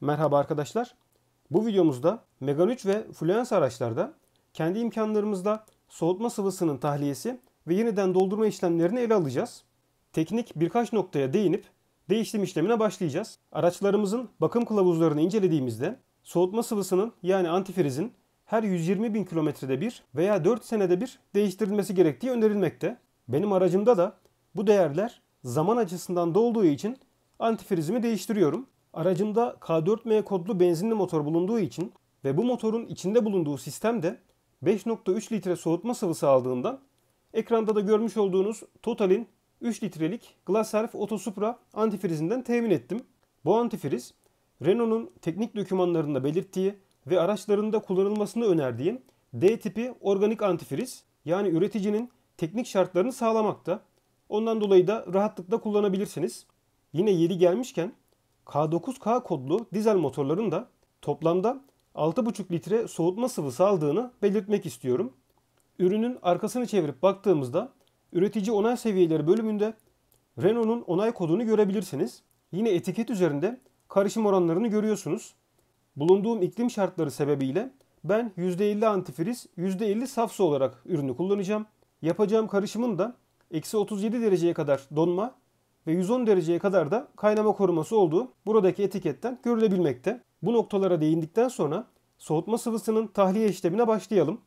Merhaba arkadaşlar. Bu videomuzda Megane 3 ve Fluence araçlarda kendi imkanlarımızla soğutma sıvısının tahliyesi ve yeniden doldurma işlemlerini ele alacağız. Teknik birkaç noktaya değinip değiştim işlemine başlayacağız. Araçlarımızın bakım kılavuzlarını incelediğimizde soğutma sıvısının yani antifrizin her 120 bin kilometrede bir veya 4 senede bir değiştirilmesi gerektiği önerilmekte. Benim aracımda da bu değerler zaman açısından da için antifrizimi değiştiriyorum. Aracımda K4M kodlu benzinli motor bulunduğu için ve bu motorun içinde bulunduğu sistem de 5.3 litre soğutma sıvısı aldığından ekranda da görmüş olduğunuz Total'in 3 litrelik Glaserf Auto Supra antifrizinden temin ettim. Bu antifriz Renault'un teknik dokümanlarında belirttiği ve araçlarında kullanılmasını önerdiği D tipi organik antifriz yani üreticinin teknik şartlarını sağlamakta. Ondan dolayı da rahatlıkla kullanabilirsiniz. Yine yeri gelmişken K9K kodlu dizel motorların da toplamda 6,5 litre soğutma sıvısı aldığını belirtmek istiyorum. Ürünün arkasını çevirip baktığımızda üretici onay seviyeleri bölümünde Renault'un onay kodunu görebilirsiniz. Yine etiket üzerinde karışım oranlarını görüyorsunuz. Bulunduğum iklim şartları sebebiyle ben %50 antifriz, %50 safsa olarak ürünü kullanacağım. Yapacağım karışımın da eksi 37 dereceye kadar donma ve 110 dereceye kadar da kaynama koruması olduğu buradaki etiketten görülebilmekte. Bu noktalara değindikten sonra soğutma sıvısının tahliye işlemine başlayalım.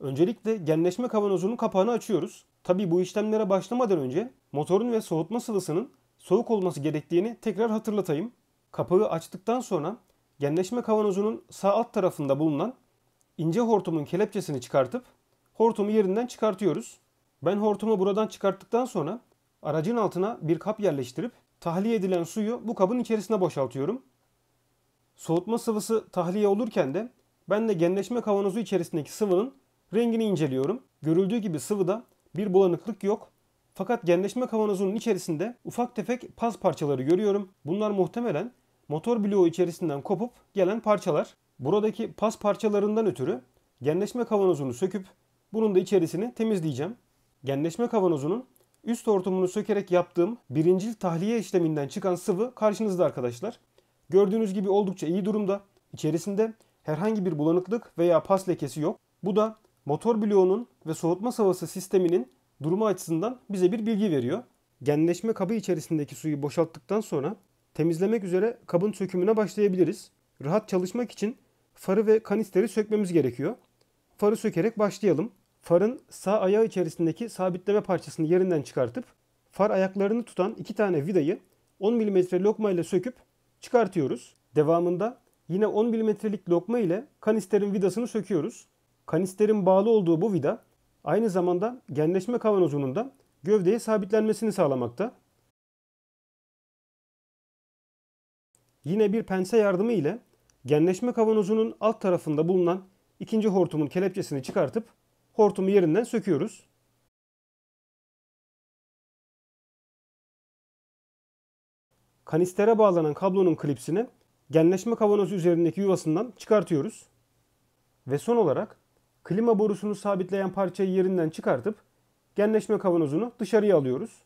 Öncelikle genleşme kavanozunun kapağını açıyoruz. Tabi bu işlemlere başlamadan önce motorun ve soğutma sıvısının soğuk olması gerektiğini tekrar hatırlatayım. Kapağı açtıktan sonra genleşme kavanozunun sağ alt tarafında bulunan ince hortumun kelepçesini çıkartıp hortumu yerinden çıkartıyoruz. Ben hortumu buradan çıkarttıktan sonra Aracın altına bir kap yerleştirip tahliye edilen suyu bu kabın içerisine boşaltıyorum. Soğutma sıvısı tahliye olurken de ben de genleşme kavanozu içerisindeki sıvının rengini inceliyorum. Görüldüğü gibi sıvıda bir bulanıklık yok. Fakat genleşme kavanozunun içerisinde ufak tefek paz parçaları görüyorum. Bunlar muhtemelen motor bloğu içerisinden kopup gelen parçalar. Buradaki pas parçalarından ötürü genleşme kavanozunu söküp bunun da içerisini temizleyeceğim. Genleşme kavanozunun Üst hortumunu sökerek yaptığım birincil tahliye işleminden çıkan sıvı karşınızda arkadaşlar. Gördüğünüz gibi oldukça iyi durumda. İçerisinde herhangi bir bulanıklık veya pas lekesi yok. Bu da motor bloğunun ve soğutma savası sisteminin durumu açısından bize bir bilgi veriyor. Genleşme kabı içerisindeki suyu boşalttıktan sonra temizlemek üzere kabın sökümüne başlayabiliriz. Rahat çalışmak için farı ve kanisteri sökmemiz gerekiyor. Farı sökerek başlayalım farın sağ ayağı içerisindeki sabitleme parçasını yerinden çıkartıp far ayaklarını tutan iki tane vidayı 10 mm lokma ile söküp çıkartıyoruz. Devamında yine 10 mm'lik lokma ile kanisterin vidasını söküyoruz. Kanisterin bağlı olduğu bu vida aynı zamanda genleşme kavanozunun da gövdeye sabitlenmesini sağlamakta. Yine bir pense yardımı ile genleşme kavanozunun alt tarafında bulunan ikinci hortumun kelepçesini çıkartıp hortumu yerinden söküyoruz. Kanistere bağlanan kablonun klipsini genleşme kavanozu üzerindeki yuvasından çıkartıyoruz. Ve son olarak klima borusunu sabitleyen parçayı yerinden çıkartıp genleşme kavanozunu dışarıya alıyoruz.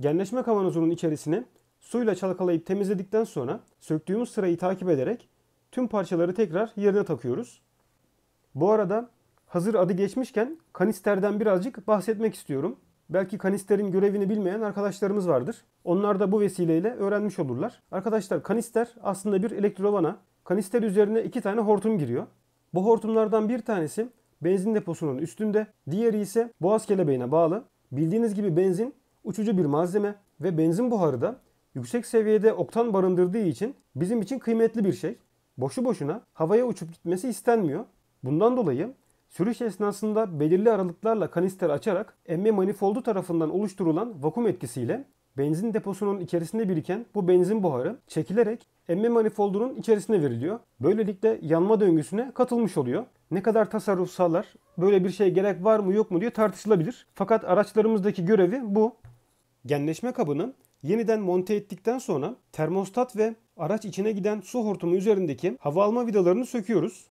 Genleşme kavanozunun içerisini suyla çalkalayıp temizledikten sonra söktüğümüz sırayı takip ederek tüm parçaları tekrar yerine takıyoruz. Bu arada Hazır adı geçmişken kanisterden birazcık bahsetmek istiyorum. Belki kanisterin görevini bilmeyen arkadaşlarımız vardır. Onlar da bu vesileyle öğrenmiş olurlar. Arkadaşlar kanister aslında bir elektrovana. Kanister üzerine iki tane hortum giriyor. Bu hortumlardan bir tanesi benzin deposunun üstünde, diğeri ise boğaz kelebeğine bağlı. Bildiğiniz gibi benzin uçucu bir malzeme ve benzin buharı da yüksek seviyede oktan barındırdığı için bizim için kıymetli bir şey. Boşu boşuna havaya uçup gitmesi istenmiyor. Bundan dolayı Sürüş esnasında belirli aralıklarla kanister açarak emme manifoldu tarafından oluşturulan vakum etkisiyle benzin deposunun içerisinde biriken bu benzin buharı çekilerek emme manifoldunun içerisine veriliyor. Böylelikle yanma döngüsüne katılmış oluyor. Ne kadar tasarruf sağlar, böyle bir şey gerek var mı yok mu diye tartışılabilir. Fakat araçlarımızdaki görevi bu. Genleşme kabını yeniden monte ettikten sonra termostat ve araç içine giden su hortumu üzerindeki hava alma vidalarını söküyoruz.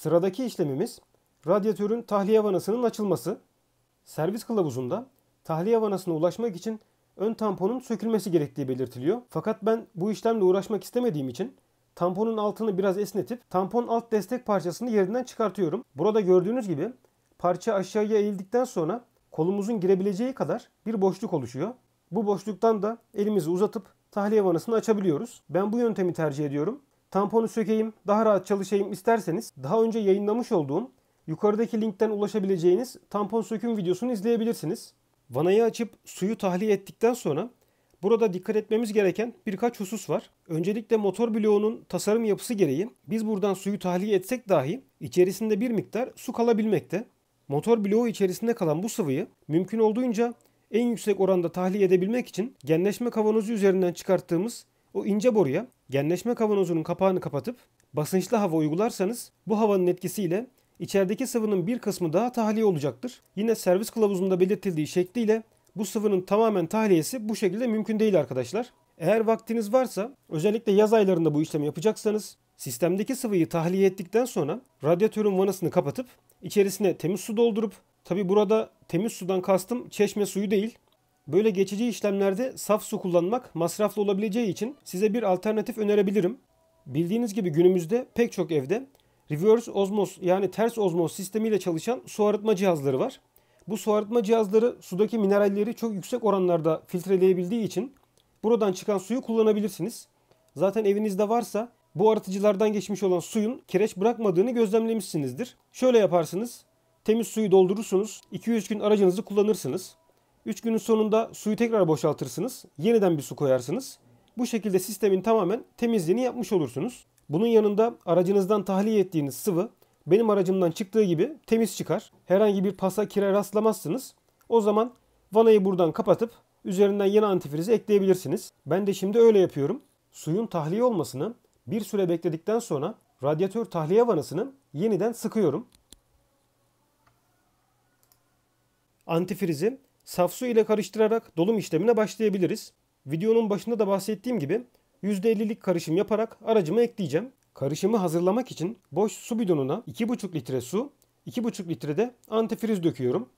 Sıradaki işlemimiz radyatörün tahliye vanasının açılması. Servis kılavuzunda tahliye vanasına ulaşmak için ön tamponun sökülmesi gerektiği belirtiliyor. Fakat ben bu işlemle uğraşmak istemediğim için tamponun altını biraz esnetip tampon alt destek parçasını yerinden çıkartıyorum. Burada gördüğünüz gibi parça aşağıya eğildikten sonra kolumuzun girebileceği kadar bir boşluk oluşuyor. Bu boşluktan da elimizi uzatıp tahliye vanasını açabiliyoruz. Ben bu yöntemi tercih ediyorum tamponu sökeyim, daha rahat çalışayım isterseniz daha önce yayınlamış olduğum yukarıdaki linkten ulaşabileceğiniz tampon söküm videosunu izleyebilirsiniz. Vanayı açıp suyu tahliye ettikten sonra burada dikkat etmemiz gereken birkaç husus var. Öncelikle motor bloğunun tasarım yapısı gereği biz buradan suyu tahliye etsek dahi içerisinde bir miktar su kalabilmekte. Motor bloğu içerisinde kalan bu sıvıyı mümkün olduğunca en yüksek oranda tahliye edebilmek için genleşme kavanozu üzerinden çıkarttığımız o ince boruya Genleşme kavanozunun kapağını kapatıp basınçlı hava uygularsanız bu havanın etkisiyle içerideki sıvının bir kısmı daha tahliye olacaktır. Yine servis kılavuzunda belirtildiği şekliyle bu sıvının tamamen tahliyesi bu şekilde mümkün değil arkadaşlar. Eğer vaktiniz varsa özellikle yaz aylarında bu işlemi yapacaksanız sistemdeki sıvıyı tahliye ettikten sonra radyatörün vanasını kapatıp içerisine temiz su doldurup tabi burada temiz sudan kastım çeşme suyu değil Böyle geçici işlemlerde saf su kullanmak masraflı olabileceği için size bir alternatif önerebilirim. Bildiğiniz gibi günümüzde pek çok evde reverse osmos yani ters osmos sistemiyle çalışan su arıtma cihazları var. Bu su arıtma cihazları sudaki mineralleri çok yüksek oranlarda filtreleyebildiği için buradan çıkan suyu kullanabilirsiniz. Zaten evinizde varsa bu arıtıcılardan geçmiş olan suyun kireç bırakmadığını gözlemlemişsinizdir. Şöyle yaparsınız. Temiz suyu doldurursunuz. 2-3 gün aracınızı kullanırsınız. 3 günün sonunda suyu tekrar boşaltırsınız. Yeniden bir su koyarsınız. Bu şekilde sistemin tamamen temizliğini yapmış olursunuz. Bunun yanında aracınızdan tahliye ettiğiniz sıvı benim aracımdan çıktığı gibi temiz çıkar. Herhangi bir pasa kire rastlamazsınız. O zaman vanayı buradan kapatıp üzerinden yeni antifrizi ekleyebilirsiniz. Ben de şimdi öyle yapıyorum. Suyun tahliye olmasını bir süre bekledikten sonra radyatör tahliye vanasını yeniden sıkıyorum. Antifrizi Saf su ile karıştırarak dolum işlemine başlayabiliriz. Videonun başında da bahsettiğim gibi %50'lik karışım yaparak aracımı ekleyeceğim. Karışımı hazırlamak için boş su bidonuna 2,5 litre su, 2,5 litre de antifriz döküyorum.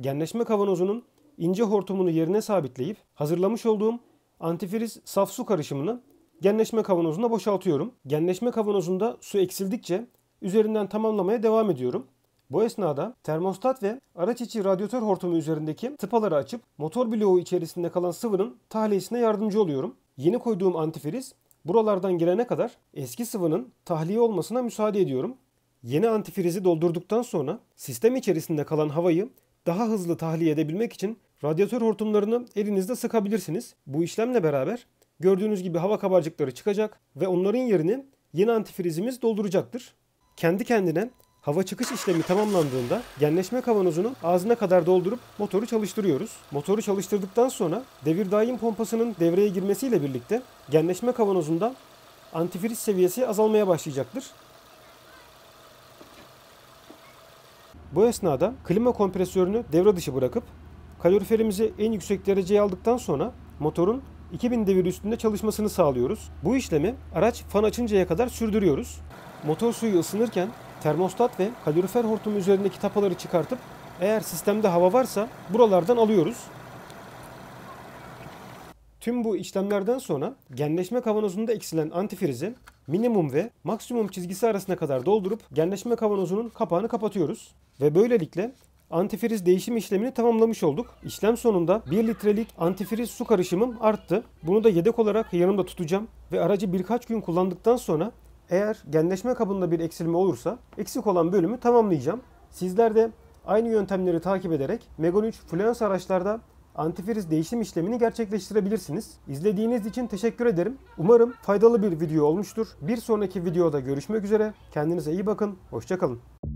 Genleşme kavanozunun ince hortumunu yerine sabitleyip hazırlamış olduğum antifriz saf su karışımını genleşme kavanozuna boşaltıyorum. Genleşme kavanozunda su eksildikçe üzerinden tamamlamaya devam ediyorum. Bu esnada termostat ve araç içi radyatör hortumu üzerindeki tıpaları açıp motor bloğu içerisinde kalan sıvının tahliyesine yardımcı oluyorum. Yeni koyduğum antifriz buralardan girene kadar eski sıvının tahliye olmasına müsaade ediyorum. Yeni antifrizi doldurduktan sonra sistem içerisinde kalan havayı daha hızlı tahliye edebilmek için radyatör hortumlarını elinizde sıkabilirsiniz. Bu işlemle beraber gördüğünüz gibi hava kabarcıkları çıkacak ve onların yerini yeni antifrizimiz dolduracaktır. Kendi kendine Hava çıkış işlemi tamamlandığında genleşme kavanozunu ağzına kadar doldurup motoru çalıştırıyoruz. Motoru çalıştırdıktan sonra devir daim pompasının devreye girmesiyle birlikte genleşme kavanozunda antifriz seviyesi azalmaya başlayacaktır. Bu esnada klima kompresörünü devre dışı bırakıp kaloriferimizi en yüksek dereceye aldıktan sonra motorun 2000 devir üstünde çalışmasını sağlıyoruz. Bu işlemi araç fan açıncaya kadar sürdürüyoruz. Motor suyu ısınırken termostat ve kalorifer hortumu üzerindeki tapaları çıkartıp eğer sistemde hava varsa buralardan alıyoruz. Tüm bu işlemlerden sonra genleşme kavanozunda eksilen antifrizi minimum ve maksimum çizgisi arasına kadar doldurup genleşme kavanozunun kapağını kapatıyoruz. Ve böylelikle antifriz değişim işlemini tamamlamış olduk. İşlem sonunda 1 litrelik antifriz su karışımım arttı. Bunu da yedek olarak yanımda tutacağım ve aracı birkaç gün kullandıktan sonra eğer genleşme kabında bir eksilme olursa eksik olan bölümü tamamlayacağım. Sizler de aynı yöntemleri takip ederek Megan 3 Fluence araçlarda antifriz değişim işlemini gerçekleştirebilirsiniz. İzlediğiniz için teşekkür ederim. Umarım faydalı bir video olmuştur. Bir sonraki videoda görüşmek üzere. Kendinize iyi bakın. Hoşçakalın.